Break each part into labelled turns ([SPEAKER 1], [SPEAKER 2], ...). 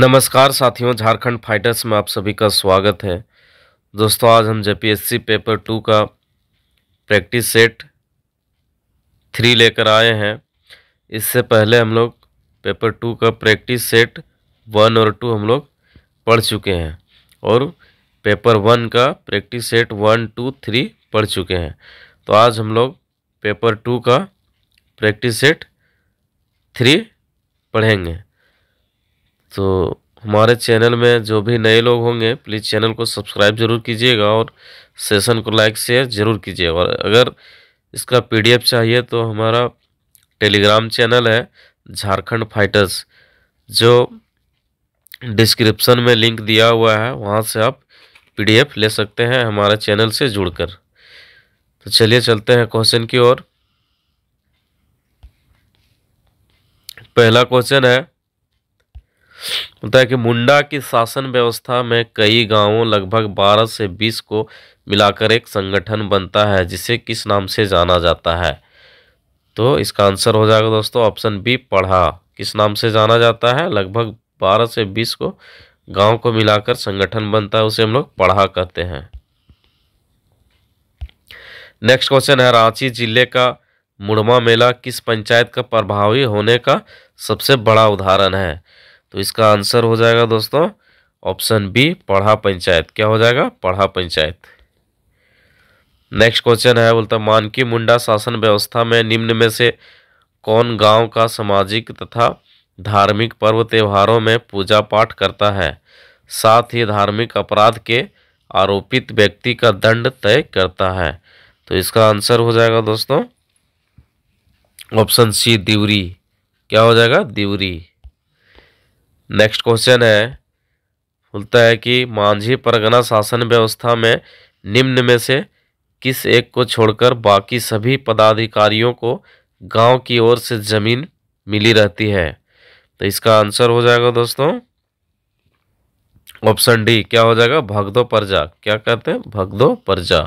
[SPEAKER 1] नमस्कार साथियों झारखंड फाइटर्स में आप सभी का स्वागत है दोस्तों आज हम जेपीएससी पेपर टू का प्रैक्टिस सेट थ्री लेकर आए हैं इससे पहले हम लोग पेपर टू का प्रैक्टिस सेट वन और टू हम लोग पढ़ चुके हैं और पेपर वन का practice set one two three पढ़ चुके हैं तो आज हम लोग पेपर टू का प्रैक्टिस सेट थ्री पढ़ेंगे तो हमारे चैनल में जो भी नए लोग होंगे प्लीज़ चैनल को सब्सक्राइब ज़रूर कीजिएगा और सेशन को लाइक शेयर ज़रूर कीजिएगा और अगर इसका पीडीएफ चाहिए तो हमारा टेलीग्राम चैनल है झारखंड फाइटर्स जो डिस्क्रिप्शन में लिंक दिया हुआ है वहाँ से आप पीडीएफ ले सकते हैं हमारे चैनल से जुड़कर तो चलिए चलते हैं क्वेश्चन की ओर पहला क्वेश्चन है होता है कि मुंडा की शासन व्यवस्था में कई गांवों लगभग 12 से 20 को मिलाकर एक संगठन बनता है जिसे किस नाम से जाना जाता है तो इसका आंसर हो जाएगा दोस्तों ऑप्शन बी पढ़ा किस नाम से जाना जाता है लगभग 12 से 20 को गांव को मिलाकर संगठन बनता है उसे हम लोग पढ़ा कहते हैं नेक्स्ट क्वेश्चन है रांची जिले का मुड़मा मेला किस पंचायत का प्रभावी होने का सबसे बड़ा उदाहरण है तो इसका आंसर हो जाएगा दोस्तों ऑप्शन बी पढ़ा पंचायत क्या हो जाएगा पढ़ा पंचायत नेक्स्ट क्वेश्चन है बोलता मानकी मुंडा शासन व्यवस्था में निम्न में से कौन गांव का सामाजिक तथा धार्मिक पर्व त्योहारों में पूजा पाठ करता है साथ ही धार्मिक अपराध के आरोपित व्यक्ति का दंड तय करता है तो इसका आंसर हो जाएगा दोस्तों ऑप्शन सी दिवरी क्या हो जाएगा दिवरी नेक्स्ट क्वेश्चन है बोलता है कि मांझी परगना शासन व्यवस्था में निम्न में से किस एक को छोड़कर बाकी सभी पदाधिकारियों को गांव की ओर से जमीन मिली रहती है तो इसका आंसर हो जाएगा दोस्तों ऑप्शन डी क्या हो जाएगा भगदो परजा क्या कहते हैं भगदो परजा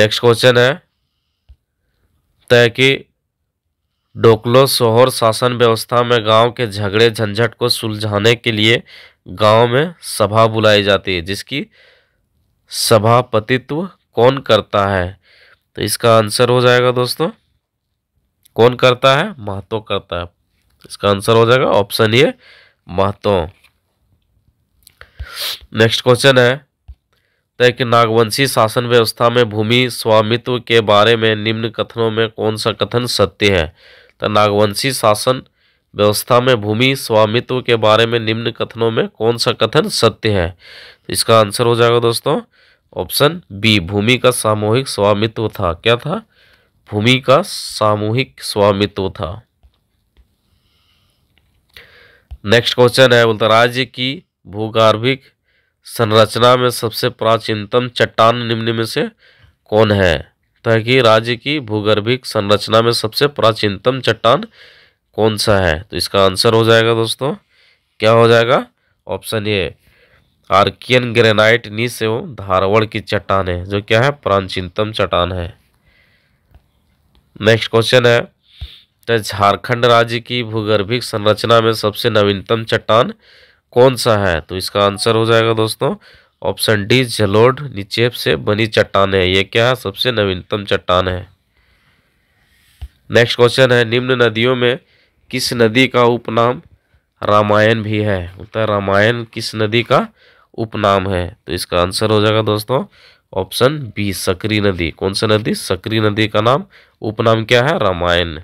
[SPEAKER 1] नेक्स्ट क्वेश्चन है तय कि डोकलो सोहर शासन व्यवस्था में गांव के झगड़े झंझट को सुलझाने के लिए गांव में सभा बुलाई जाती है जिसकी सभापतित्व कौन करता है तो इसका आंसर हो जाएगा दोस्तों कौन करता है महतो करता है इसका आंसर हो जाएगा ऑप्शन ये महतो नेक्स्ट क्वेश्चन है तय कि नागवंशी शासन व्यवस्था में भूमि स्वामित्व के बारे में निम्न कथनों में कौन सा कथन सत्य है तथा नागवंशी शासन व्यवस्था में भूमि स्वामित्व के बारे में निम्न कथनों में कौन सा कथन सत्य है तो इसका आंसर हो जाएगा दोस्तों ऑप्शन बी भूमि का सामूहिक स्वामित्व था क्या था भूमि का सामूहिक स्वामित्व था नेक्स्ट क्वेश्चन है बोलता राज्य की भूगर्भिक संरचना में सबसे प्राचीनतम चट्टान निम्न में से कौन है कि राज्य की भूगर्भिक संरचना में सबसे प्राचीनतम चट्टान कौन सा है तो इसका आंसर हो जाएगा दोस्तों क्या हो जाएगा ऑप्शन ए आर्कियन ग्रेनाइट नी से धारवड़ की चट्टान है जो क्या है प्राचीनतम चट्टान है नेक्स्ट क्वेश्चन है तो झारखंड राज्य की भूगर्भिक संरचना में सबसे नवीनतम चट्टान कौन सा है तो इसका आंसर हो जाएगा दोस्तों ऑप्शन डी जलोड निचेप से बनी चट्टान है ये क्या है सबसे नवीनतम चट्टान है नेक्स्ट क्वेश्चन है निम्न नदियों में किस नदी का उपनाम रामायण भी है उत्तर रामायण किस नदी का उपनाम है तो इसका आंसर हो जाएगा दोस्तों ऑप्शन बी सकरी नदी कौन सा नदी सकरी नदी का नाम उपनाम क्या है रामायण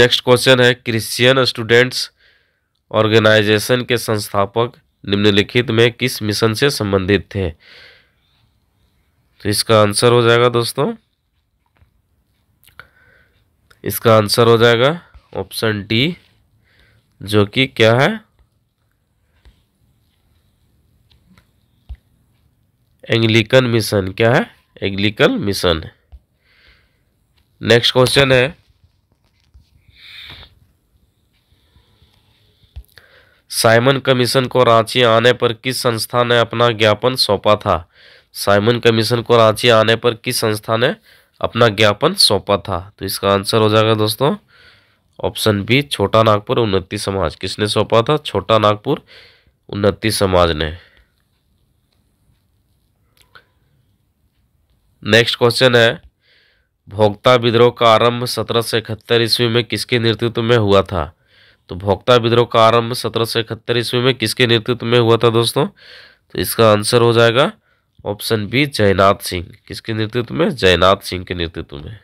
[SPEAKER 1] नेक्स्ट क्वेश्चन है क्रिश्चियन स्टूडेंट्स ऑर्गेनाइजेशन के संस्थापक निम्नलिखित में किस मिशन से संबंधित थे तो इसका आंसर हो जाएगा दोस्तों इसका आंसर हो जाएगा ऑप्शन डी जो कि क्या है एंग्लिकन मिशन क्या है एंग्लिकन मिशन नेक्स्ट क्वेश्चन है साइमन कमीशन को रांची आने पर किस संस्था ने अपना ज्ञापन सौंपा था साइमन कमीशन को रांची आने पर किस संस्था ने अपना ज्ञापन सौंपा था तो इसका आंसर हो जाएगा दोस्तों ऑप्शन बी छोटा नागपुर उन्नति समाज किसने सौंपा था छोटा नागपुर उन्नति समाज ने नेक्स्ट क्वेश्चन है भोक्ता विद्रोह का आरंभ सत्रह सौ इकहत्तर ईस्वी में किसके नेतृत्व में हुआ था तो भोक्ता विद्रोह का आरंभ सत्रह सौ इकहत्तर ईस्वी में किसके नेतृत्व में हुआ था दोस्तों तो इसका आंसर हो जाएगा ऑप्शन बी जयनाथ सिंह किसके नेतृत्व में जयनाथ सिंह के नेतृत्व में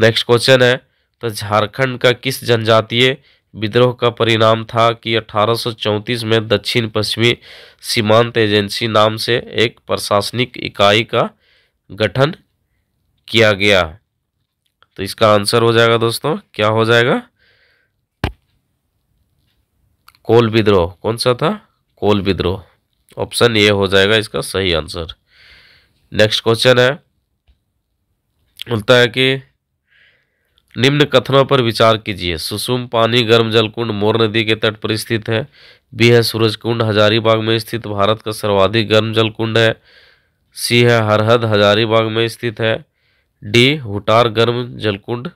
[SPEAKER 1] नेक्स्ट क्वेश्चन है तो झारखंड का किस जनजातीय विद्रोह का परिणाम था कि 1834 में दक्षिण पश्चिमी सीमांत एजेंसी नाम से एक प्रशासनिक इकाई का गठन किया गया तो इसका आंसर हो जाएगा दोस्तों क्या हो जाएगा कोल विद्रोह कौन सा था कोल विद्रोह ऑप्शन ए हो जाएगा इसका सही आंसर नेक्स्ट क्वेश्चन है बोलता है कि निम्न कथनों पर विचार कीजिए सुसुम पानी गर्म जल कुंड मोर नदी के तट पर स्थित है बी है सूरज कुंड हजारीबाग में स्थित भारत का सर्वाधिक गर्म जल कुंड है सी है हरहद हजारीबाग में स्थित है डी हुटार गर्म जलकुंड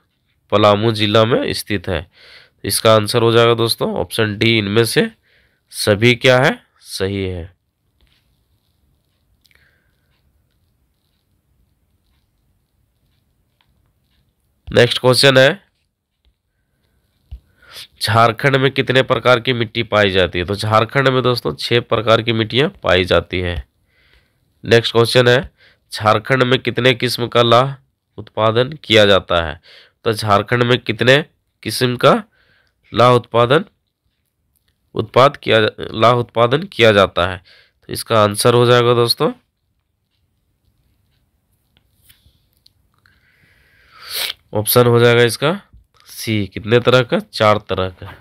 [SPEAKER 1] पलामू जिला में स्थित है इसका आंसर हो जाएगा दोस्तों ऑप्शन डी इनमें से सभी क्या है सही है नेक्स्ट क्वेश्चन है झारखंड में कितने प्रकार की मिट्टी पाई जाती है तो झारखंड में दोस्तों छह प्रकार की मिट्टियां पाई जाती हैं नेक्स्ट क्वेश्चन है झारखंड में कितने किस्म का लाह उत्पादन किया जाता है तो झारखंड में कितने किस्म का ला उत्पादन उत्पाद किया ला उत्पादन किया जाता है तो इसका आंसर हो जाएगा दोस्तों ऑप्शन हो जाएगा इसका सी कितने तरह का चार तरह का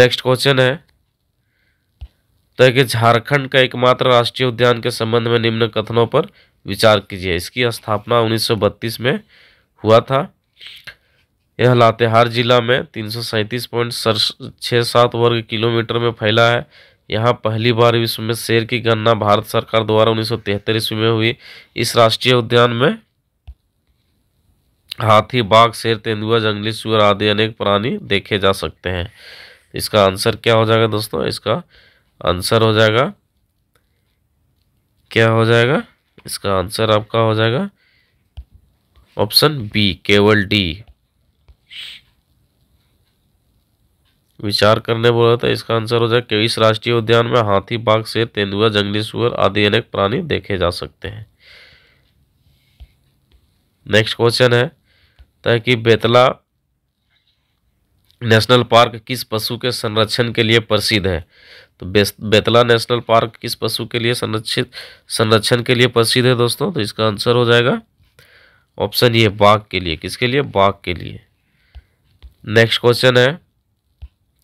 [SPEAKER 1] नेक्स्ट क्वेश्चन है तो कि झारखंड का एकमात्र राष्ट्रीय उद्यान के संबंध में निम्न कथनों पर विचार कीजिए इसकी स्थापना 1932 में हुआ था यह लातेहार जिला में तीन वर्ग किलोमीटर में फैला है यहाँ पहली बार विश्व में शेर की गणना भारत सरकार द्वारा उन्नीस ईस्वी में हुई इस राष्ट्रीय उद्यान में हाथी बाघ शेर तेंदुआ जंगली सुअर आदि अनेक प्राणी देखे जा सकते हैं इसका आंसर क्या हो जाएगा दोस्तों इसका आंसर हो जाएगा क्या हो जाएगा इसका आंसर आपका हो जाएगा ऑप्शन बी केवल डी विचार करने बोला था इसका आंसर हो जाए कि इस राष्ट्रीय उद्यान में हाथी बाघ शेर तेंदुआ जंगली सुअर आदि अनेक प्राणी देखे जा सकते हैं नेक्स्ट क्वेश्चन है ताकि बेतला नेशनल पार्क किस पशु के संरक्षण के लिए प्रसिद्ध है तो बेतला नेशनल पार्क किस पशु के लिए संरक्षित संरक्षण के लिए प्रसिद्ध है दोस्तों तो इसका आंसर हो जाएगा ऑप्शन ये बाघ के लिए किसके लिए बाघ के लिए नेक्स्ट क्वेश्चन है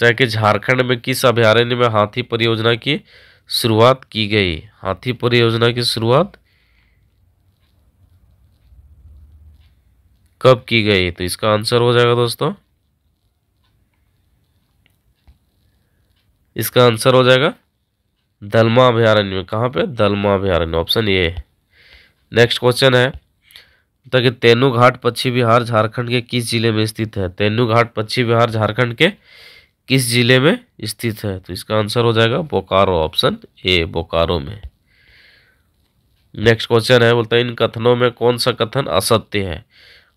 [SPEAKER 1] तय झारखंड में किस अभ्यारण्य में हाथी परियोजना की शुरुआत की गई हाथी परियोजना की शुरुआत कब की गई तो इसका आंसर हो जाएगा दोस्तों इसका आंसर हो जाएगा दलमा अभ्यारण्य में कहाँ पे दलमा अभ्यारण्य ऑप्शन ये नेक्स्ट क्वेश्चन है ताकि तो तेनू घाट पश्चिम बिहार झारखंड के किस जिले में स्थित है तेनू घाट पश्चिम बिहार झारखंड के किस ज़िले में स्थित है तो इसका आंसर हो जाएगा बोकारो ऑप्शन ए बोकारो में नेक्स्ट क्वेश्चन है बोलता है इन कथनों में कौन सा कथन असत्य है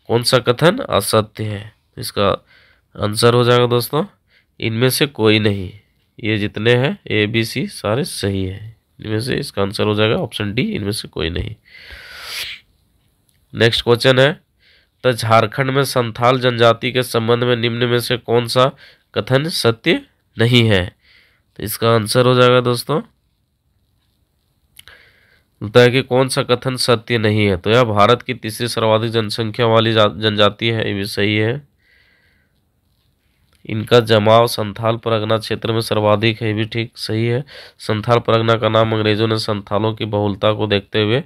[SPEAKER 1] कौन सा कथन असत्य है तो इसका आंसर हो जाएगा दोस्तों इनमें से कोई नहीं ये जितने हैं ए बी सी सारे सही हैं इनमें से इसका आंसर हो जाएगा ऑप्शन डी इनमें से कोई नहीं नेक्स्ट क्वेश्चन है तो झारखंड में संथाल जनजाति के संबंध में निम्न में से कौन सा कथन सत्य नहीं है तो इसका आंसर हो जाएगा दोस्तों बोलता है कि कौन सा कथन सत्य नहीं है तो यह भारत की तीसरी सर्वाधिक जनसंख्या वाली जनजाति है ये भी सही है इनका जमाव संथाल परगना क्षेत्र में सर्वाधिक है ये भी ठीक सही है संथाल परगना का नाम अंग्रेजों ने संथालों की बहुलता को देखते हुए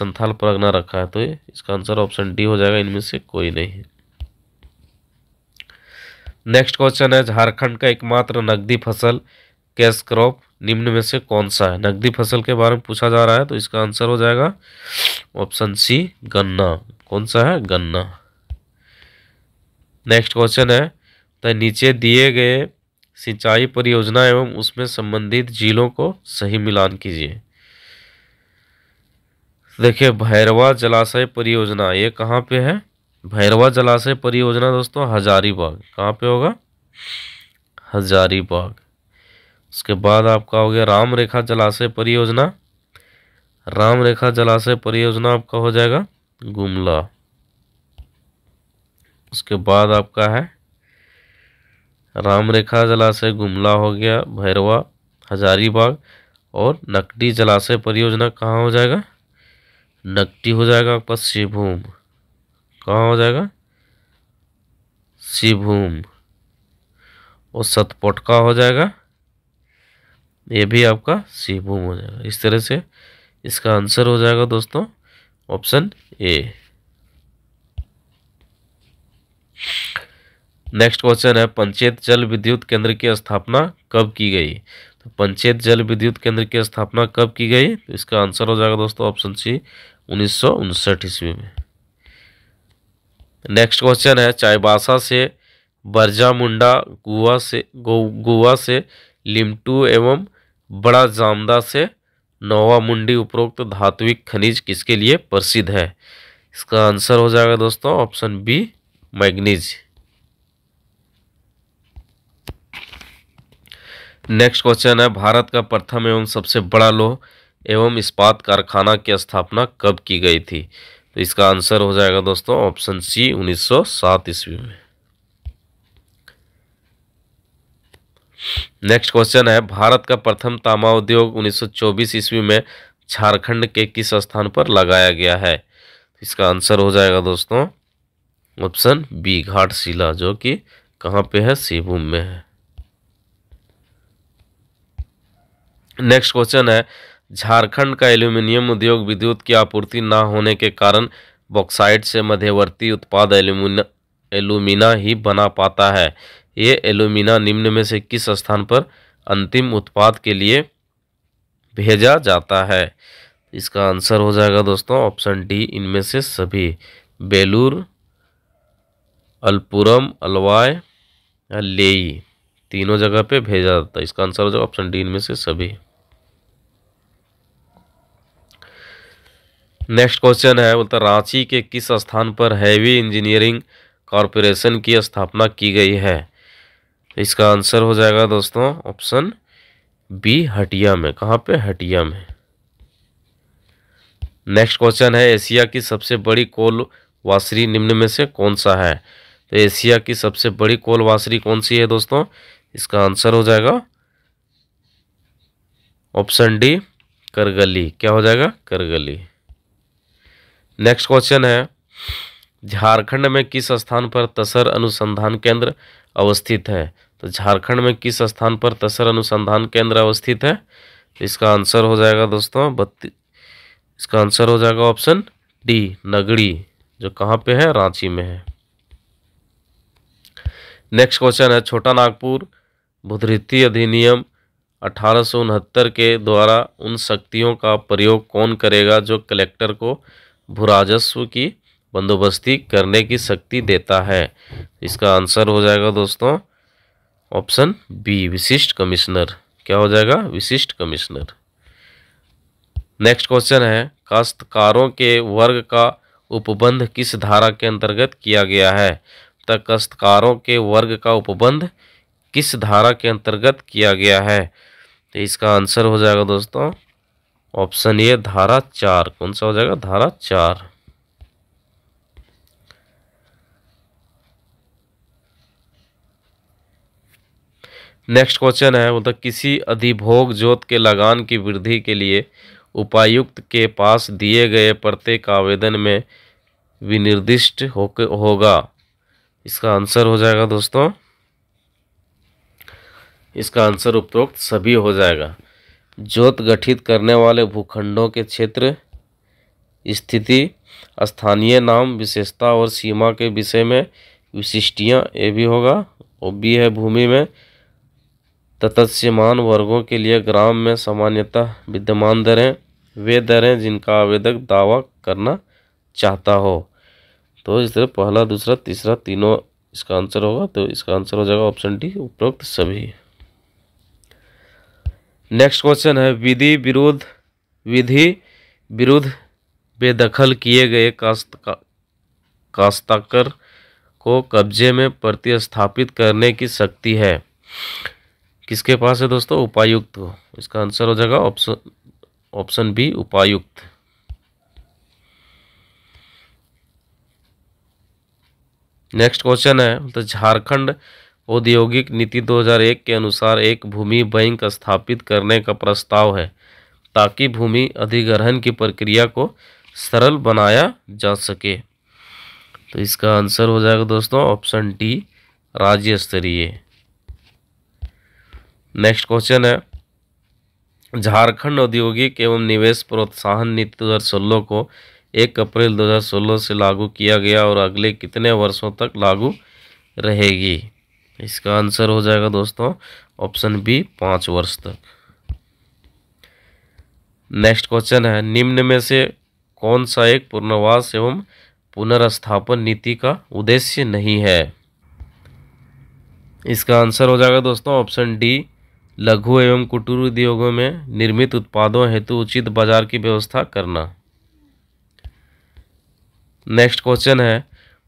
[SPEAKER 1] संथाल परगना रखा है तो इसका आंसर ऑप्शन डी हो जाएगा इनमें से कोई नहीं है नेक्स्ट क्वेश्चन है झारखंड का एकमात्र नकदी फसल कैश क्रॉप निम्न में से कौन सा है नकदी फसल के बारे में पूछा जा रहा है तो इसका आंसर हो जाएगा ऑप्शन सी गन्ना कौन सा है गन्ना नेक्स्ट क्वेश्चन है तो नीचे दिए गए सिंचाई परियोजना एवं उसमें संबंधित जिलों को सही मिलान कीजिए देखिए भैरवा जलाशय परियोजना ये कहाँ पे है भैरवा जलाशय परियोजना दोस्तों हजारीबाग कहाँ पे होगा हजारीबाग उसके बाद आपका हो गया राम रेखा जलाशय परियोजना राम रेखा जलाशय परियोजना आपका हो जाएगा गुमला उसके बाद आपका है राम रेखा जलाशय गुमला हो गया भैरवा हजारीबाग और नकटी जलाशय परियोजना कहाँ हो जाएगा नकटी हो जाएगा आपका शिवभूम कहाँ हो जाएगा शिवभूम और का हो जाएगा ये भी आपका शिवभूम हो जाएगा इस तरह से इसका आंसर हो जाएगा दोस्तों ऑप्शन ए नेक्स्ट क्वेश्चन है पंचायत जल विद्युत केंद्र की स्थापना कब की गई तो पंचायत जल विद्युत केंद्र की स्थापना कब की गई तो इसका आंसर हो जाएगा दोस्तों ऑप्शन सी उन्नीस ईस्वी में नेक्स्ट क्वेश्चन है चाईबासा से बरजामुंडा गोवा से गो गोवा से लिमटू एवं बड़ा जामदा से नोवा मुंडी उपरोक्त धात्विक खनिज किसके लिए प्रसिद्ध है इसका आंसर हो जाएगा दोस्तों option B manganese next question है भारत का प्रथम एवं सबसे बड़ा लोह एवं इस्पात कारखाना की स्थापना कब की गई थी तो इसका आंसर हो जाएगा दोस्तों ऑप्शन सी 1907 ईस्वी में नेक्स्ट क्वेश्चन है भारत का प्रथम तांबा उद्योग 1924 ईस्वी में झारखंड के किस स्थान पर लगाया गया है इसका आंसर हो जाएगा दोस्तों ऑप्शन बी घाटशिला जो कि कहां पे है सिंहभूम में है नेक्स्ट क्वेश्चन है झारखंड का एल्यूमिनियम उद्योग विद्युत की आपूर्ति न होने के कारण बॉक्साइड से मध्यवर्ती उत्पाद एल्यूमिना एलुमिना ही बना पाता है ये एल्यूमिना निम्न में से किस स्थान पर अंतिम उत्पाद के लिए भेजा जाता है इसका आंसर हो जाएगा दोस्तों ऑप्शन डी इनमें से सभी बेलूर अलपुरम अलवाय लेई तीनों जगह पे भेजा जाता है इसका आंसर हो जाएगा ऑप्शन डी इनमें से सभी नेक्स्ट क्वेश्चन है बोलता रांची के किस स्थान पर हैवी इंजीनियरिंग कॉरपोरेशन की स्थापना की गई है तो इसका आंसर हो जाएगा दोस्तों ऑप्शन बी हटिया में कहाँ पे हटिया में नेक्स्ट क्वेश्चन है एशिया की सबसे बड़ी कोल वासरी निम्न में से कौन सा है तो एशिया की सबसे बड़ी कोल वासरी कौन सी है दोस्तों इसका आंसर हो जाएगा ऑप्शन डी करगली क्या हो जाएगा करगली नेक्स्ट क्वेश्चन है झारखंड में किस स्थान पर तसर अनुसंधान केंद्र अवस्थित है तो झारखंड में किस स्थान पर तसर अनुसंधान केंद्र अवस्थित है तो इसका आंसर हो जाएगा दोस्तों बत्ती इसका आंसर हो जाएगा ऑप्शन डी नगड़ी जो कहाँ पे है रांची में है नेक्स्ट क्वेश्चन है छोटा नागपुर भूधृति अधिनियम अठारह के द्वारा उन शक्तियों का प्रयोग कौन करेगा जो कलेक्टर को राजस्व की बंदोबस्ती करने की शक्ति देता है इसका आंसर हो जाएगा दोस्तों ऑप्शन बी विशिष्ट कमिश्नर क्या हो जाएगा विशिष्ट कमिश्नर नेक्स्ट क्वेश्चन है काश्तकारों के वर्ग का उपबंध किस धारा के अंतर्गत किया गया है तो काश्तकारों के वर्ग का उपबंध किस धारा के अंतर्गत किया गया है तो इसका आंसर हो जाएगा दोस्तों ऑप्शन ए धारा चार कौन सा हो जाएगा धारा चार नेक्स्ट क्वेश्चन है उधर किसी अधिभोग जोत के लगान की वृद्धि के लिए उपायुक्त के पास दिए गए प्रत्येक आवेदन में विनिर्दिष्ट होकर होगा इसका आंसर हो जाएगा दोस्तों इसका आंसर उपरोक्त सभी हो जाएगा जोत गठित करने वाले भूखंडों के क्षेत्र स्थिति स्थानीय नाम विशेषता और सीमा के विषय में विशिष्टियाँ ये भी होगा वो भी है भूमि में तत्स्यमान वर्गों के लिए ग्राम में सामान्यतः विद्यमान दरें वे दरें जिनका आवेदक दावा करना चाहता हो तो इस तरह पहला दूसरा तीसरा तीनों इसका आंसर होगा तो इसका आंसर हो जाएगा ऑप्शन डी उपरोक्त सभी नेक्स्ट क्वेश्चन है विधि विरोध विधि विरुद्ध बेदखल किए गए कास्त का, कास्ताकर को कब्जे में प्रतिस्थापित करने की शक्ति है किसके पास है दोस्तों उपायुक्त हो इसका आंसर हो जाएगा ऑप्शन ऑप्शन बी उपायुक्त नेक्स्ट क्वेश्चन है तो झारखंड औद्योगिक नीति 2001 के अनुसार एक भूमि बैंक स्थापित करने का प्रस्ताव है ताकि भूमि अधिग्रहण की प्रक्रिया को सरल बनाया जा सके तो इसका आंसर हो जाएगा दोस्तों ऑप्शन डी राज्य स्तरीय नेक्स्ट क्वेश्चन है झारखंड औद्योगिक एवं निवेश प्रोत्साहन नीति 2016 को 1 अप्रैल 2016 से लागू किया गया और अगले कितने वर्षों तक लागू रहेगी इसका आंसर हो जाएगा दोस्तों ऑप्शन बी पाँच वर्ष तक नेक्स्ट क्वेश्चन है निम्न में से कौन सा एक पुनर्वास एवं पुनर्स्थापन नीति का उद्देश्य नहीं है इसका आंसर हो जाएगा दोस्तों ऑप्शन डी लघु एवं कुटीर उद्योगों में निर्मित उत्पादों हेतु उचित बाजार की व्यवस्था करना नेक्स्ट क्वेश्चन है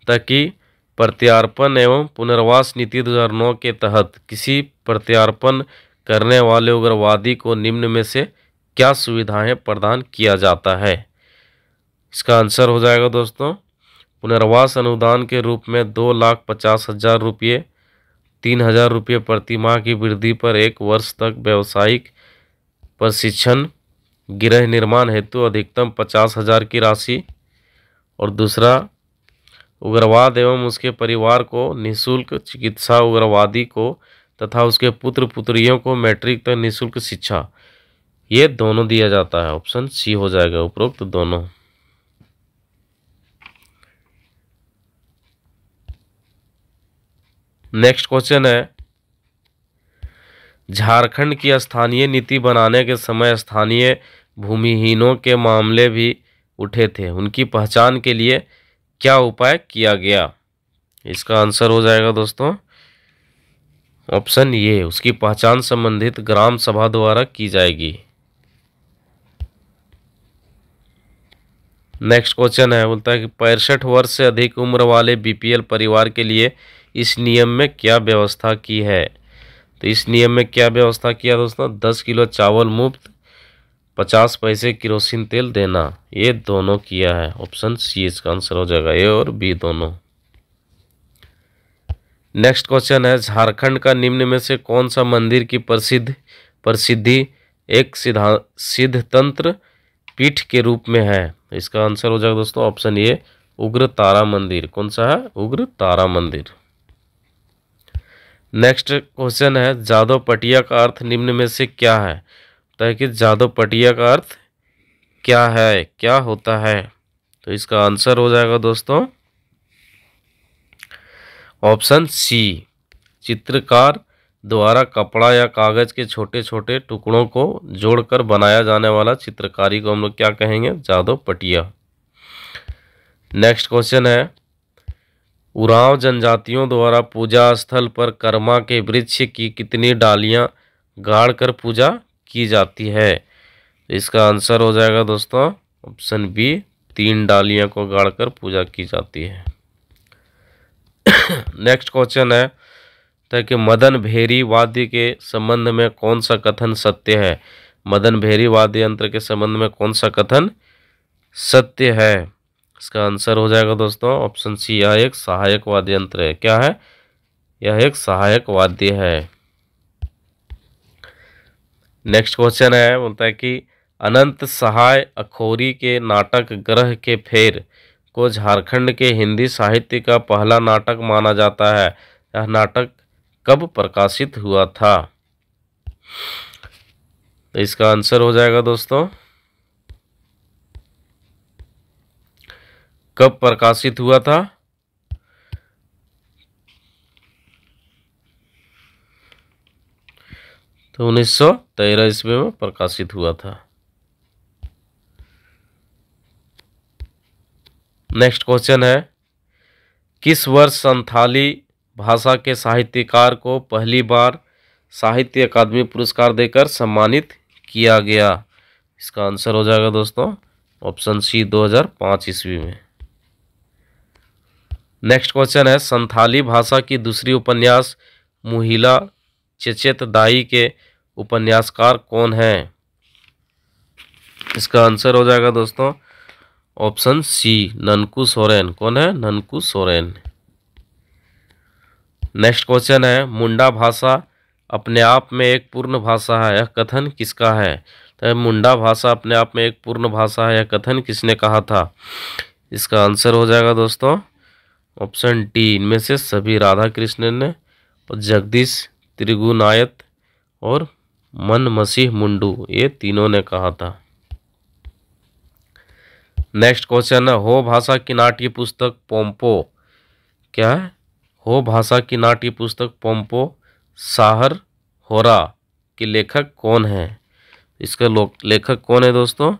[SPEAKER 1] ताकि प्रत्यार्पण एवं पुनर्वास नीति 2009 के तहत किसी प्रत्यार्पण करने वाले उग्रवादी को निम्न में से क्या सुविधाएं प्रदान किया जाता है इसका आंसर हो जाएगा दोस्तों पुनर्वास अनुदान के रूप में दो लाख पचास हज़ार रुपये तीन हज़ार रुपये प्रतिमाह की वृद्धि पर एक वर्ष तक व्यावसायिक प्रशिक्षण गृह निर्माण हेतु अधिकतम पचास हज़ार की राशि और दूसरा उग्रवाद एवं उसके परिवार को निःशुल्क चिकित्सा उग्रवादी को तथा उसके पुत्र पुत्रियों को मैट्रिक तक निःशुल्क शिक्षा ये दोनों दिया जाता है ऑप्शन सी हो जाएगा उपरोक्त तो दोनों नेक्स्ट क्वेश्चन है झारखंड की स्थानीय नीति बनाने के समय स्थानीय भूमिहीनों के मामले भी उठे थे उनकी पहचान के लिए क्या उपाय किया गया इसका आंसर हो जाएगा दोस्तों ऑप्शन ये उसकी पहचान संबंधित ग्राम सभा द्वारा की जाएगी नेक्स्ट क्वेश्चन है बोलता है कि पैंसठ वर्ष से अधिक उम्र वाले बीपीएल परिवार के लिए इस नियम में क्या व्यवस्था की है तो इस नियम में क्या व्यवस्था किया दोस्तों दस किलो चावल मुफ्त पचास पैसे किरोसिन तेल देना ये दोनों किया है ऑप्शन सी इसका आंसर हो जाएगा ए और बी दोनों नेक्स्ट क्वेश्चन है झारखंड का निम्न में से कौन सा मंदिर की प्रसिद्ध प्रसिद्धि एक सिद्धा सिद्ध तंत्र पीठ के रूप में है इसका आंसर हो जाएगा दोस्तों ऑप्शन ए उग्र तारा मंदिर कौन सा है उग्र तारा मंदिर नेक्स्ट क्वेश्चन है जादव पटिया का अर्थ निम्न में से क्या है कि जादव पटिया का अर्थ क्या है क्या होता है तो इसका आंसर हो जाएगा दोस्तों ऑप्शन सी चित्रकार द्वारा कपड़ा या कागज़ के छोटे छोटे टुकड़ों को जोड़कर बनाया जाने वाला चित्रकारी को हम लोग क्या कहेंगे जादव पटिया नेक्स्ट क्वेश्चन है उराव जनजातियों द्वारा पूजा स्थल पर कर्मा के वृक्ष की कितनी डालियाँ गाड़ कर पूजा की जाती है तो इसका आंसर हो जाएगा दोस्तों ऑप्शन बी तीन डालियाँ को गाड़कर पूजा की जाती है नेक्स्ट क्वेश्चन है ताकि तो कि मदन भेरी वाद्य के संबंध में कौन सा कथन सत्य है मदन भेरी वाद्य यंत्र के संबंध में कौन सा कथन सत्य है इसका आंसर हो जाएगा दोस्तों ऑप्शन सी यह एक सहायक वाद्य यंत्र है क्या है यह एक सहायक वाद्य है नेक्स्ट क्वेश्चन है बोलता है कि अनंत सहाय अखोरी के नाटक ग्रह के फेर को झारखंड के हिंदी साहित्य का पहला नाटक माना जाता है यह नाटक कब प्रकाशित हुआ था तो इसका आंसर हो जाएगा दोस्तों कब प्रकाशित हुआ था तो उन्नीस सौ तेरह ईस्वी में प्रकाशित हुआ था नेक्स्ट क्वेश्चन है किस वर्ष संथाली भाषा के साहित्यकार को पहली बार साहित्य अकादमी पुरस्कार देकर सम्मानित किया गया इसका आंसर हो जाएगा दोस्तों ऑप्शन सी 2005 ईस्वी में नेक्स्ट क्वेश्चन है संथाली भाषा की दूसरी उपन्यास मुहिला चचेत दाई के उपन्यासकार कौन है इसका आंसर हो जाएगा दोस्तों ऑप्शन सी ननकू सोरेन कौन है ननकू सोरेन नेक्स्ट क्वेश्चन है मुंडा भाषा अपने आप में एक पूर्ण भाषा है यह कथन किसका है तो मुंडा भाषा अपने आप में एक पूर्ण भाषा है यह कथन किसने कहा था इसका आंसर हो जाएगा दोस्तों ऑप्शन डी इनमें से सभी राधा कृष्ण ने और जगदीश त्रिगुनायत और मन मसीह मुंडू ये तीनों ने कहा था नेक्स्ट क्वेश्चन है हो भाषा की नाट्य पुस्तक पोम्पो क्या है हो भाषा की नाट्य पुस्तक पोम्पो साहर होरा के लेखक कौन है इसका लेखक कौन है दोस्तों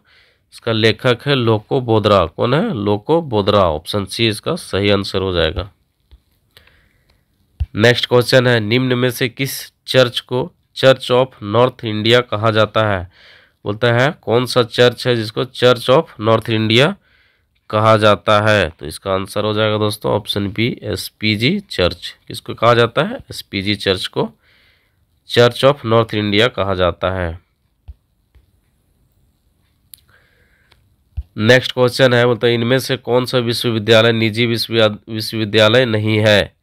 [SPEAKER 1] इसका लेखक है लोको बोदरा कौन है लोको बोदरा ऑप्शन सी इसका सही आंसर हो जाएगा नेक्स्ट क्वेश्चन है निम्न में से किस चर्च को चर्च ऑफ नॉर्थ इंडिया कहा जाता है बोलता है कौन सा चर्च है जिसको चर्च ऑफ नॉर्थ इंडिया कहा जाता है तो इसका आंसर हो जाएगा दोस्तों ऑप्शन बी एसपीजी चर्च किसको कहा जाता है एसपीजी चर्च को चर्च ऑफ नॉर्थ इंडिया कहा जाता है नेक्स्ट क्वेश्चन है बोलते इनमें से कौन सा विश्वविद्यालय निजी विश्वविद्यालय नहीं है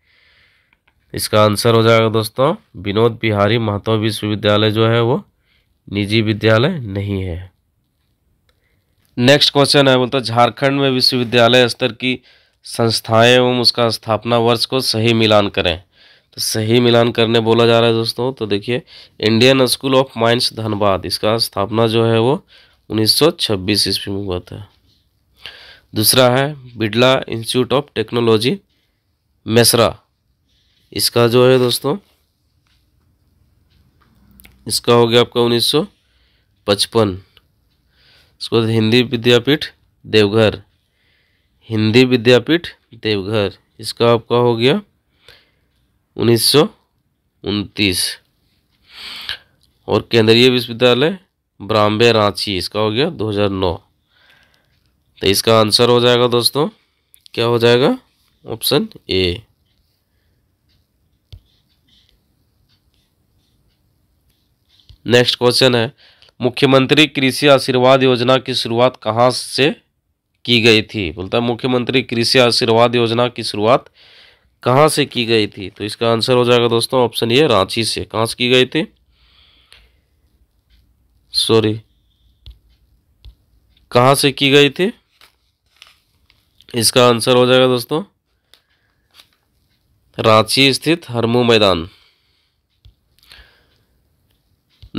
[SPEAKER 1] इसका आंसर हो जाएगा दोस्तों विनोद बिहारी महतो विश्वविद्यालय जो है वो निजी विद्यालय नहीं है नेक्स्ट क्वेश्चन है बोलता झारखंड में विश्वविद्यालय स्तर की संस्थाएं एवं उसका स्थापना वर्ष को सही मिलान करें तो सही मिलान करने बोला जा रहा है दोस्तों तो देखिए Indian school of mines Dhanbad इसका स्थापना जो है वो 1926 ईस्वी में हुआ था दूसरा है Birla institute of technology Mesra इसका जो है दोस्तों इसका हो गया आपका उन्नीस सौ पचपन इसको बाद हिंदी विद्यापीठ देवघर हिंदी विद्यापीठ देवघर इसका आपका हो गया उन्नीस सौ उनतीस और केंद्रीय विश्वविद्यालय ब्राम्बे रांची इसका हो गया 2009 तो इसका आंसर हो जाएगा दोस्तों क्या हो जाएगा ऑप्शन ए नेक्स्ट क्वेश्चन है मुख्यमंत्री कृषि आशीर्वाद योजना की शुरुआत कहाँ से की गई थी बोलता है मुख्यमंत्री कृषि आशीर्वाद योजना की शुरुआत कहाँ से की गई थी तो इसका आंसर हो जाएगा दोस्तों ऑप्शन ये रांची से कहाँ से की गई थी सॉरी कहाँ से की गई थी इसका आंसर हो जाएगा दोस्तों रांची स्थित हरमू मैदान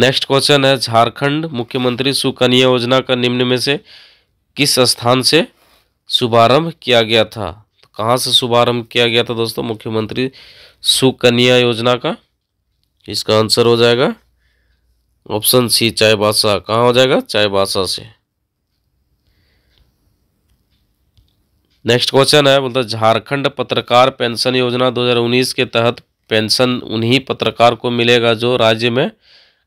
[SPEAKER 1] नेक्स्ट क्वेश्चन है झारखंड मुख्यमंत्री सुकन्या योजना का निम्न में से किस स्थान से शुभारंभ किया गया था तो कहाँ से शुभारंभ किया गया था दोस्तों मुख्यमंत्री सुकन्या योजना का इसका आंसर हो जाएगा ऑप्शन सी चायबासा कहाँ हो जाएगा चायबासा से नेक्स्ट क्वेश्चन है बोलता मतलब झारखंड पत्रकार पेंशन योजना 2019 के तहत पेंशन उन्हीं पत्रकार को मिलेगा जो राज्य में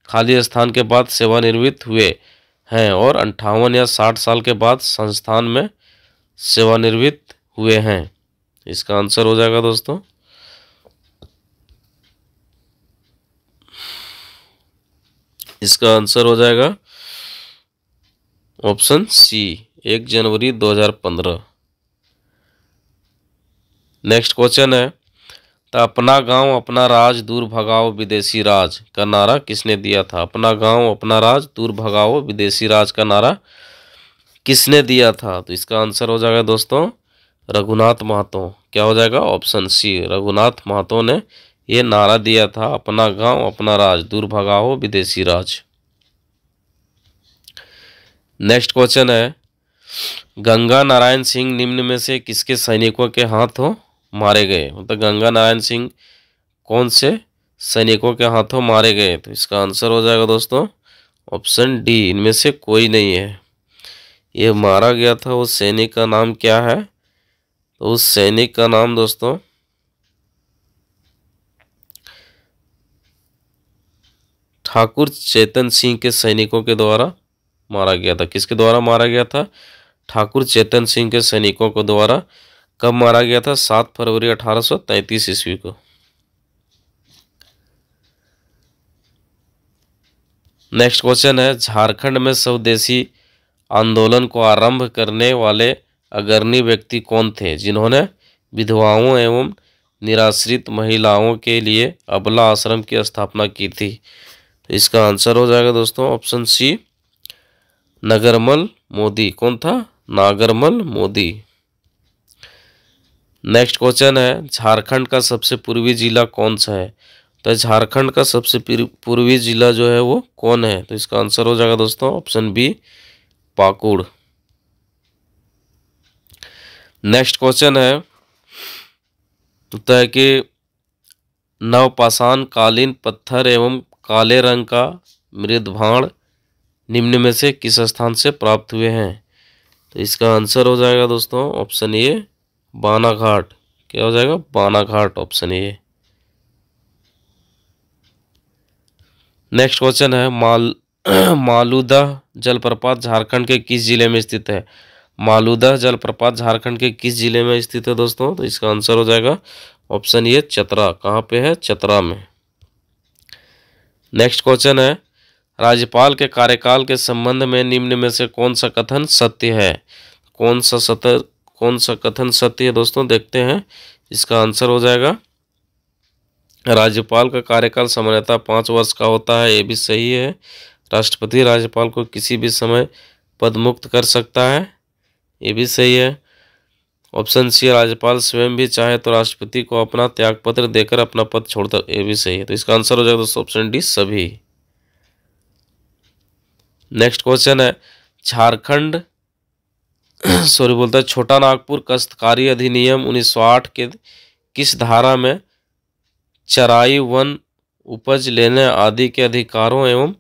[SPEAKER 1] खाली स्थान के बाद सेवानिवृत्त हुए हैं और अंठावन या साठ साल के बाद संस्थान में सेवानिवृत्त हुए हैं इसका आंसर हो जाएगा दोस्तों इसका आंसर हो जाएगा ऑप्शन सी एक जनवरी 2015 नेक्स्ट क्वेश्चन है तो अपना गांव अपना राज दूर भगाओ विदेशी राज का नारा किसने दिया था अपना गांव अपना राज दूर भगाओ विदेशी राज का नारा किसने दिया था तो इसका आंसर हो जाएगा दोस्तों रघुनाथ महतो क्या हो जाएगा ऑप्शन सी रघुनाथ महतो ने ये नारा दिया था अपना गांव अपना राज दूर भगाओ विदेशी राज नेक्स्ट क्वेश्चन है गंगा नारायण सिंह निम्न में से किसके सैनिकों के हाथों मारे गए मतलब गंगा नारायण सिंह कौन से सैनिकों के हाथों मारे गए तो इसका आंसर हो जाएगा दोस्तों ऑप्शन डी इनमें से कोई नहीं है ये मारा गया था उस सैनिक का नाम क्या है तो उस सैनिक का नाम दोस्तों ठाकुर चेतन सिंह के सैनिकों के द्वारा मारा गया था किसके द्वारा मारा गया था ठाकुर चेतन सिंह के सैनिकों के द्वारा कब मारा गया था सात फरवरी अठारह सौ तैतीस ईस्वी को नेक्स्ट क्वेश्चन है झारखंड में स्वदेशी आंदोलन को आरंभ करने वाले अग्रणी व्यक्ति कौन थे जिन्होंने विधवाओं एवं निराश्रित महिलाओं के लिए अबला आश्रम की स्थापना की थी तो इसका आंसर हो जाएगा दोस्तों ऑप्शन सी नगरमल मोदी कौन था नागरमल मोदी नेक्स्ट क्वेश्चन है झारखंड का सबसे पूर्वी जिला कौन सा है तो झारखंड का सबसे पूर्वी जिला जो है वो कौन है तो इसका आंसर हो जाएगा दोस्तों option B Pakur next question है तो है कि नवपाषाण कालीन पत्थर एवं काले रंग का मृदभाण निम्न में से किस स्थान से प्राप्त हुए हैं तो इसका आंसर हो जाएगा दोस्तों ऑप्शन ए बानाघाट क्या हो जाएगा Banaghat option A next question है माल मालूदा जलप्रपात झारखंड के किस जिले में स्थित है मालूदा जलप्रपात झारखंड के किस जिले में स्थित है दोस्तों तो इसका आंसर हो जाएगा ऑप्शन ये चतरा कहाँ पे है चतरा में नेक्स्ट क्वेश्चन है राज्यपाल के कार्यकाल के संबंध में निम्न में से कौन सा कथन सत्य है कौन सा सत्य कौन सा कथन सत्य है दोस्तों देखते हैं इसका आंसर हो जाएगा राज्यपाल का कार्यकाल सामान्यतः पाँच वर्ष का होता है ये भी सही है राष्ट्रपति राज्यपाल को किसी भी समय पदमुक्त कर सकता है ये भी सही है ऑप्शन सी राज्यपाल स्वयं भी चाहे तो राष्ट्रपति को अपना त्यागपत्र देकर अपना पद छोड़ता ये भी सही है तो इसका आंसर हो जाएगा दोस्तों ऑप्शन डी सभी नेक्स्ट क्वेश्चन है झारखंड सॉरी बोलता है छोटा नागपुर कस्तकारी अधिनियम 1908 के किस धारा में चराई वन उपज लेने आदि के अधिकारों एवं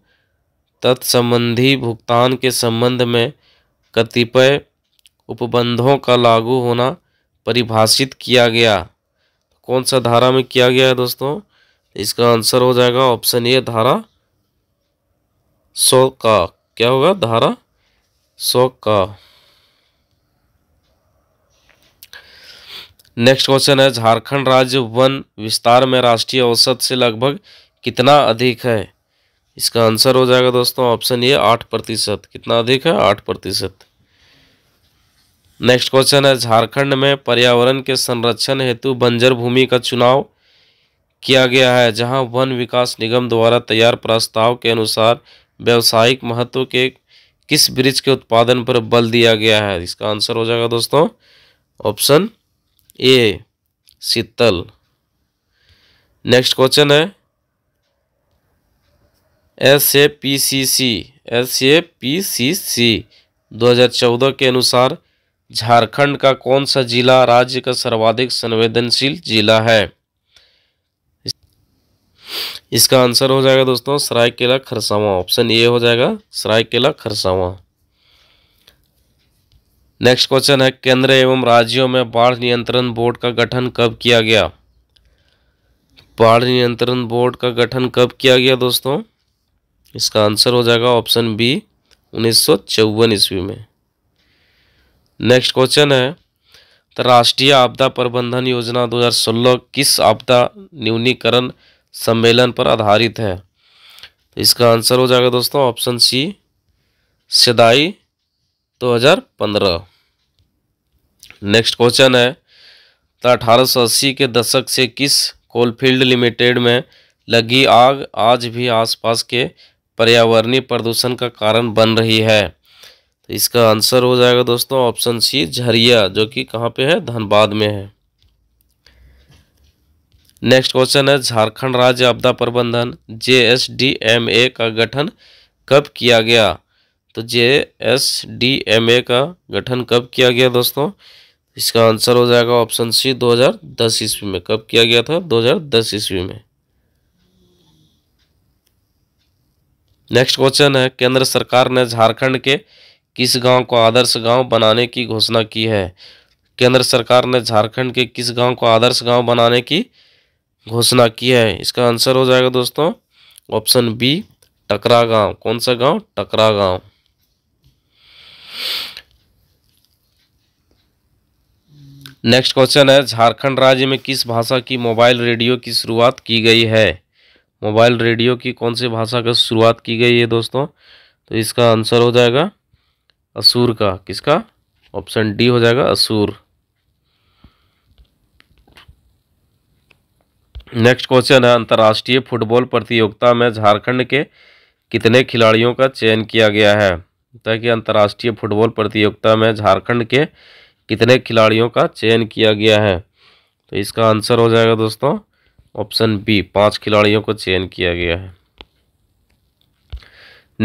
[SPEAKER 1] तत्संबंधी भुगतान के संबंध में कतिपय उपबंधों का लागू होना परिभाषित किया गया कौन सा धारा में किया गया है दोस्तों इसका आंसर हो जाएगा ऑप्शन ए धारा सौ का क्या होगा धारा सौ का नेक्स्ट क्वेश्चन है झारखंड राज्य वन विस्तार में राष्ट्रीय औसत से लगभग कितना अधिक है इसका आंसर हो जाएगा दोस्तों ऑप्शन ये आठ प्रतिशत कितना अधिक है आठ प्रतिशत नेक्स्ट क्वेश्चन है झारखंड में पर्यावरण के संरक्षण हेतु बंजर भूमि का चुनाव किया गया है जहां वन विकास निगम द्वारा तैयार प्रस्ताव के अनुसार व्यावसायिक महत्व के किस वृक्ष के उत्पादन पर बल दिया गया है इसका आंसर हो जाएगा दोस्तों option A Sheetal next question है S A P C C S A P C C चौदह के अनुसार झारखंड का कौन सा जिला राज्य का सर्वाधिक संवेदनशील जिला है इसका आंसर हो जाएगा दोस्तों सरायकेला खरसावा ऑप्शन ए हो जाएगा सरायकेला खरसावां नेक्स्ट क्वेश्चन है केंद्र एवं राज्यों में बाढ़ नियंत्रण बोर्ड का गठन कब किया गया बाढ़ नियंत्रण बोर्ड का गठन कब किया गया दोस्तों इसका आंसर हो जाएगा ऑप्शन बी उन्नीस सौ ईस्वी में नेक्स्ट क्वेश्चन है तो राष्ट्रीय आपदा प्रबंधन योजना 2016 किस आपदा न्यूनीकरण सम्मेलन पर आधारित है तो इसका आंसर हो जाएगा दोस्तों ऑप्शन सी सदाई 2015 नेक्स्ट क्वेश्चन है तो अठारह के दशक से किस कोलफील्ड लिमिटेड में लगी आग आज भी आसपास के पर्यावरणीय प्रदूषण का कारण बन रही है तो इसका आंसर हो जाएगा दोस्तों ऑप्शन सी झरिया जो कि कहाँ पे है धनबाद में है नेक्स्ट क्वेश्चन है झारखंड राज्य आपदा प्रबंधन J S D M A का गठन कब किया गया तो J S D M A का गठन कब किया गया दोस्तों इसका आंसर हो जाएगा ऑप्शन सी 2010 ईस्वी में कब किया गया था 2010 ईस्वी में नेक्स्ट क्वेश्चन है केंद्र सरकार ने झारखंड के किस गांव को आदर्श गांव बनाने की घोषणा की है केंद्र सरकार ने झारखंड के किस गांव को आदर्श गांव बनाने की घोषणा की है इसका आंसर हो जाएगा दोस्तों ऑप्शन बी टकरा गांव कौन सा गांव टकरा गांव नेक्स्ट क्वेश्चन है झारखंड राज्य में किस भाषा की मोबाइल रेडियो की शुरुआत की गई है मोबाइल रेडियो की कौन सी भाषा का शुरुआत की गई है दोस्तों तो इसका आंसर हो जाएगा असुर का किसका ऑप्शन डी हो जाएगा असुर नेक्स्ट क्वेश्चन है अंतर्राष्ट्रीय फुटबॉल प्रतियोगिता में झारखंड के कितने खिलाड़ियों का चयन किया गया है है कि अंतर्राष्ट्रीय फुटबॉल प्रतियोगिता में झारखंड के कितने खिलाड़ियों का चयन किया गया है तो इसका आंसर हो जाएगा दोस्तों ऑप्शन बी पांच खिलाड़ियों को चयन किया गया है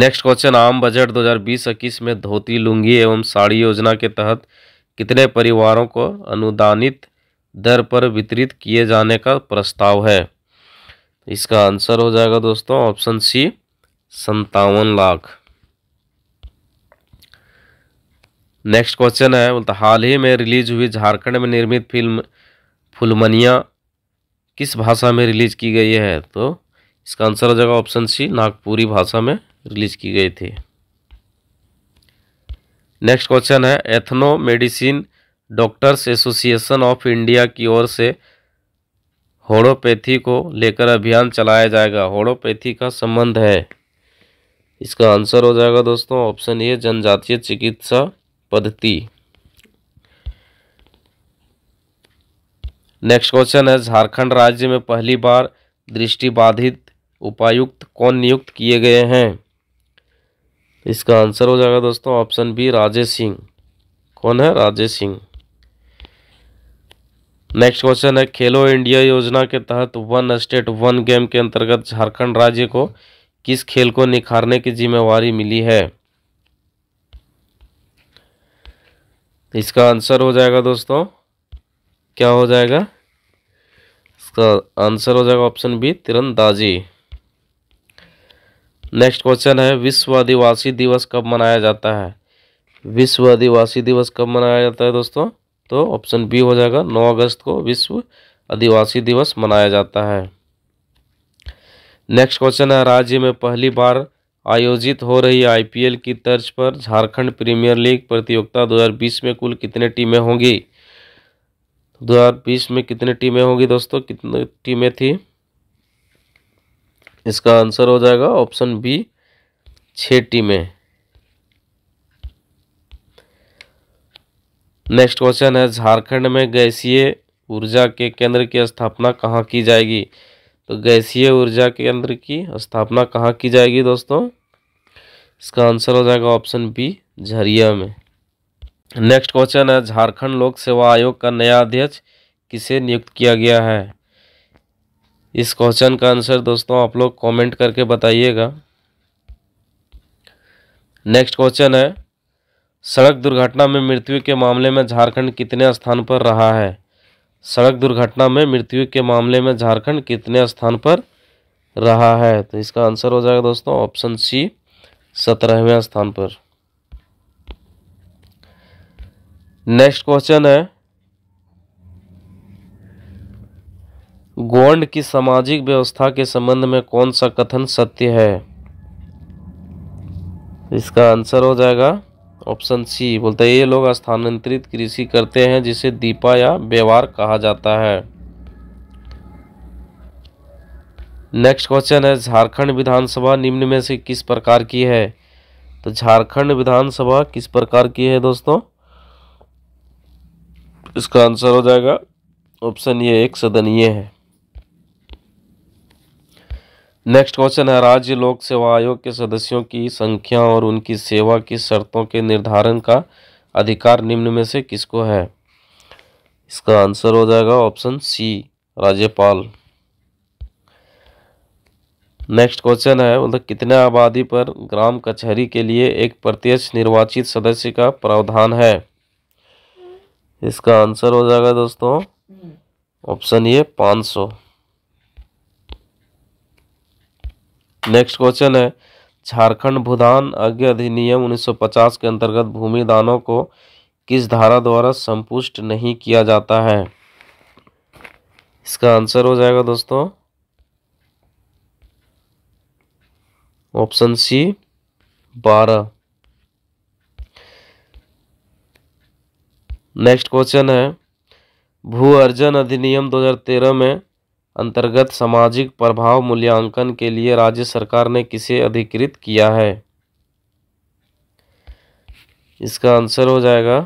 [SPEAKER 1] नेक्स्ट क्वेश्चन आम बजट 2020-21 में धोती लुंगी एवं साड़ी योजना के तहत कितने परिवारों को अनुदानित दर पर वितरित किए जाने का प्रस्ताव है इसका आंसर हो जाएगा दोस्तों ऑप्शन सी संतावन लाख नेक्स्ट क्वेश्चन है बोलता हाल ही में रिलीज हुई झारखंड में निर्मित फिल्म फुलमनिया किस भाषा में रिलीज की गई है तो इसका आंसर हो जाएगा ऑप्शन सी नागपुरी भाषा में रिलीज की गई थी नेक्स्ट क्वेश्चन है ethno medicine doctors association of India की ओर से होड़ोपैथी को लेकर अभियान चलाया जाएगा होड़ोपैथी का संबंध है इसका आंसर हो जाएगा दोस्तों ऑप्शन ए जनजातीय चिकित्सा पद्धति नेक्स्ट क्वेश्चन है झारखंड राज्य में पहली बार दृष्टिबाधित उपायुक्त कौन नियुक्त किए गए हैं इसका आंसर हो जाएगा दोस्तों ऑप्शन बी राजेश सिंह कौन है राजेश सिंह नेक्स्ट क्वेश्चन है खेलो इंडिया योजना के तहत वन स्टेट वन गेम के अंतर्गत झारखंड राज्य को किस खेल को निखारने की जिम्मेवारी मिली है तो इसका आंसर हो जाएगा दोस्तों क्या हो जाएगा इसका आंसर हो जाएगा ऑप्शन बी तिरंदाजी नेक्स्ट क्वेश्चन है विश्व आदिवासी दिवस कब मनाया जाता है विश्व आदिवासी दिवस कब मनाया जाता है दोस्तों तो ऑप्शन बी हो जाएगा 9 अगस्त को विश्व आदिवासी दिवस मनाया जाता है नेक्स्ट क्वेश्चन है राज्य में पहली बार आयोजित हो रही आईपीएल की तर्ज पर झारखंड प्रीमियर लीग प्रतियोगिता 2020 में कुल कितने टीमें होंगी 2020 में कितने टीमें होंगी दोस्तों कितनी टीमें थी इसका आंसर हो जाएगा ऑप्शन बी छ टीमें नेक्स्ट क्वेश्चन है झारखंड में गैसीय ऊर्जा के केंद्र की स्थापना कहाँ की जाएगी तो गैसीय ऊर्जा केंद्र की स्थापना कहाँ की जाएगी दोस्तों इसका आंसर हो जाएगा ऑप्शन बी झरिया में नेक्स्ट क्वेश्चन है झारखंड लोक सेवा आयोग का नया अध्यक्ष किसे नियुक्त किया गया है इस क्वेश्चन का आंसर दोस्तों आप लोग कमेंट करके बताइएगा नेक्स्ट क्वेश्चन है सड़क दुर्घटना में मृत्यु के मामले में झारखंड कितने स्थान पर रहा है सड़क दुर्घटना में मृत्यु के मामले में झारखंड कितने स्थान पर रहा है तो इसका आंसर हो जाएगा दोस्तों ऑप्शन सी सत्रहवें स्थान पर नेक्स्ट क्वेश्चन है गोंड की सामाजिक व्यवस्था के संबंध में कौन सा कथन सत्य है इसका आंसर हो जाएगा ऑप्शन सी बोलते हैं ये लोग स्थानांतरित कृषि करते हैं जिसे दीपा या व्यवहार कहा जाता है नेक्स्ट क्वेश्चन है झारखंड विधानसभा निम्न में से किस प्रकार की है तो झारखंड विधानसभा किस प्रकार की है दोस्तों इसका आंसर हो जाएगा ऑप्शन ये एक सदनीय है नेक्स्ट क्वेश्चन है राज्य लोक सेवा आयोग के सदस्यों की संख्या और उनकी सेवा की शर्तों के निर्धारण का अधिकार निम्न में से किसको है इसका आंसर हो जाएगा ऑप्शन सी राज्यपाल नेक्स्ट क्वेश्चन है मतलब कितने आबादी पर ग्राम कचहरी के लिए एक प्रत्यक्ष निर्वाचित सदस्य का प्रावधान है इसका आंसर हो जाएगा दोस्तों ऑप्शन ये पाँच सौ नेक्स्ट क्वेश्चन है झारखंड भूदान अज्ञ अधिनियम 1950 के अंतर्गत भूमि दानों को किस धारा द्वारा संपुष्ट नहीं किया जाता है इसका आंसर हो जाएगा दोस्तों ऑप्शन सी बारह नेक्स्ट क्वेश्चन है भू अर्जन अधिनियम 2013 में अंतर्गत सामाजिक प्रभाव मूल्यांकन के लिए राज्य सरकार ने किसे अधिकृत किया है इसका आंसर हो जाएगा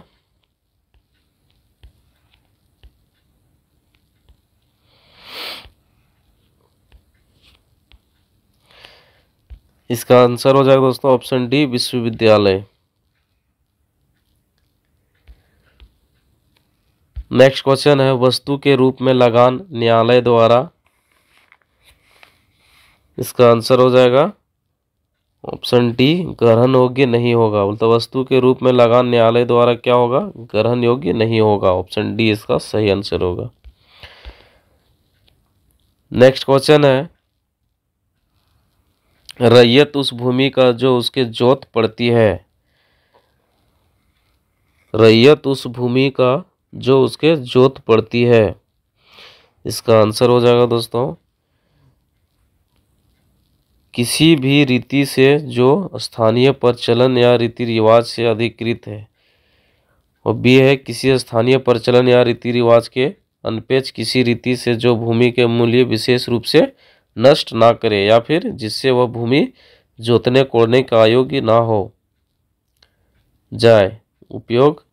[SPEAKER 1] इसका आंसर हो जाएगा दोस्तों ऑप्शन डी विश्वविद्यालय नेक्स्ट क्वेश्चन है वस्तु के रूप में लगान न्यायालय द्वारा इसका आंसर हो जाएगा ऑप्शन डी ग्रहण योग्य नहीं होगा बोलते वस्तु के रूप में लगान न्यायालय द्वारा क्या होगा ग्रहण योग्य नहीं होगा ऑप्शन डी इसका सही आंसर होगा नेक्स्ट क्वेश्चन है रैयत उस भूमि का जो उसके जोत पड़ती है रैयत उस भूमि का जो उसके जोत पड़ती है इसका आंसर हो जाएगा दोस्तों किसी भी रीति से जो स्थानीय प्रचलन या रीति रिवाज से अधिकृत है और बी है किसी स्थानीय प्रचलन या रीति रिवाज के अनपेच किसी रीति से जो भूमि के मूल्य विशेष रूप से नष्ट ना करे या फिर जिससे वह भूमि जोतने कोड़ने का अयोग्य ना हो जाए उपयोग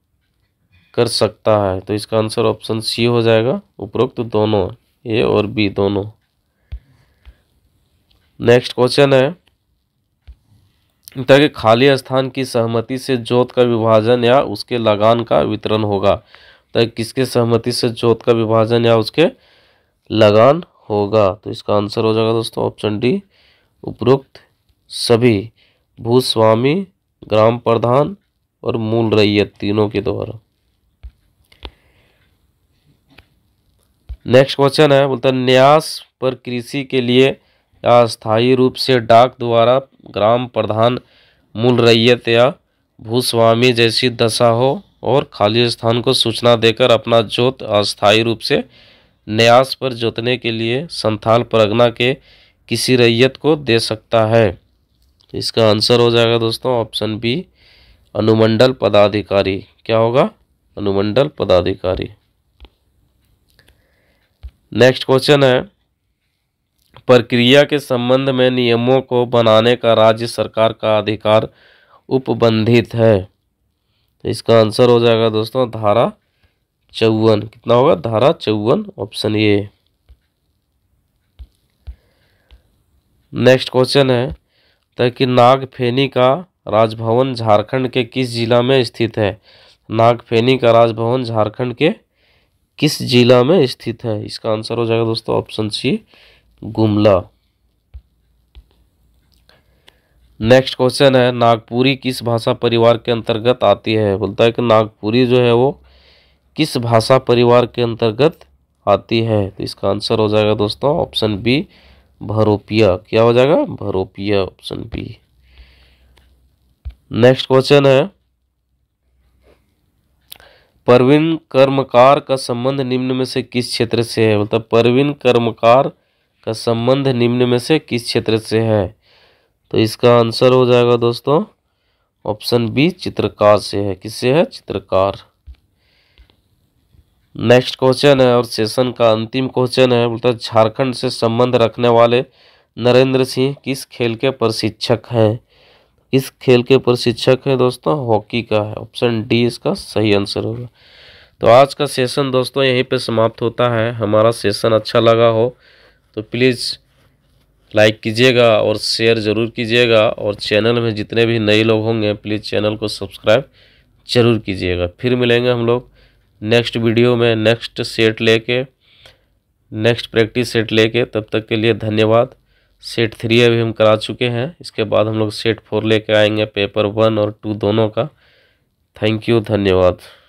[SPEAKER 1] कर सकता है तो इसका आंसर ऑप्शन सी हो जाएगा उपरोक्त तो दोनों ए और बी दोनों नेक्स्ट क्वेश्चन है ताकि खाली स्थान की सहमति से जोत का विभाजन या उसके लगान का वितरण होगा ताकि किसके सहमति से जोत का विभाजन या उसके लगान होगा तो इसका आंसर हो जाएगा दोस्तों ऑप्शन डी उपरोक्त सभी भूस्वामी ग्राम प्रधान और मूल रैयत तीनों के द्वारा नेक्स्ट क्वेश्चन है बोलता है न्यास पर कृषि के लिए अस्थायी रूप से डाक द्वारा ग्राम प्रधान मूल रैयत या भूस्वामी जैसी दशा हो और खाली स्थान को सूचना देकर अपना जोत अस्थायी रूप से न्यास पर जोतने के लिए संथाल परगना के किसी रैयत को दे सकता है इसका आंसर हो जाएगा दोस्तों ऑप्शन बी अनुमंडल पदाधिकारी क्या होगा अनुमंडल पदाधिकारी नेक्स्ट क्वेश्चन है प्रक्रिया के संबंध में नियमों को बनाने का राज्य सरकार का अधिकार उपबंधित है इसका आंसर हो जाएगा दोस्तों धारा चौवन कितना होगा धारा चौवन ऑप्शन ए नेक्स्ट क्वेश्चन है ताकि नागफेनी का राजभवन झारखंड के किस जिला में स्थित है नागफेनी का राजभवन झारखंड के किस जिला में स्थित है इसका आंसर हो जाएगा दोस्तों option C Gumla next question है नागपुरी किस भाषा परिवार के अंतर्गत आती है बोलता है कि नागपुरी जो है वो किस भाषा परिवार के अंतर्गत आती है तो इसका आंसर हो जाएगा दोस्तों ऑप्शन बी भरोपिया क्या हो जाएगा भरोपिया ऑप्शन बी नेक्स्ट क्वेश्चन है परवीन कर्मकार का संबंध निम्न में से किस क्षेत्र से है मतलब परवीन कर्मकार का संबंध निम्न में से किस क्षेत्र से है तो इसका आंसर हो जाएगा दोस्तों ऑप्शन बी चित्रकार से है किससे है चित्रकार नेक्स्ट क्वेश्चन है और सेशन का अंतिम क्वेश्चन है बोलता है झारखंड से संबंध रखने वाले नरेंद्र सिंह किस खेल के प्रशिक्षक हैं किस खेल के प्रशिक्षक हैं दोस्तों हॉकी का है ऑप्शन डी इसका सही आंसर होगा तो आज का सेशन दोस्तों यहीं पे समाप्त होता है हमारा सेशन अच्छा लगा हो तो प्लीज़ लाइक कीजिएगा और शेयर ज़रूर कीजिएगा और चैनल में जितने भी नए लोग होंगे प्लीज़ चैनल को सब्सक्राइब ज़रूर कीजिएगा फिर मिलेंगे हम लोग नेक्स्ट वीडियो में नेक्स्ट सेट लेके नेक्स्ट प्रैक्टिस सेट लेके तब तक के लिए धन्यवाद सेट थ्री अभी हम करा चुके हैं इसके बाद हम लोग सेट फोर लेके आएंगे पेपर वन और टू दोनों का थैंक यू धन्यवाद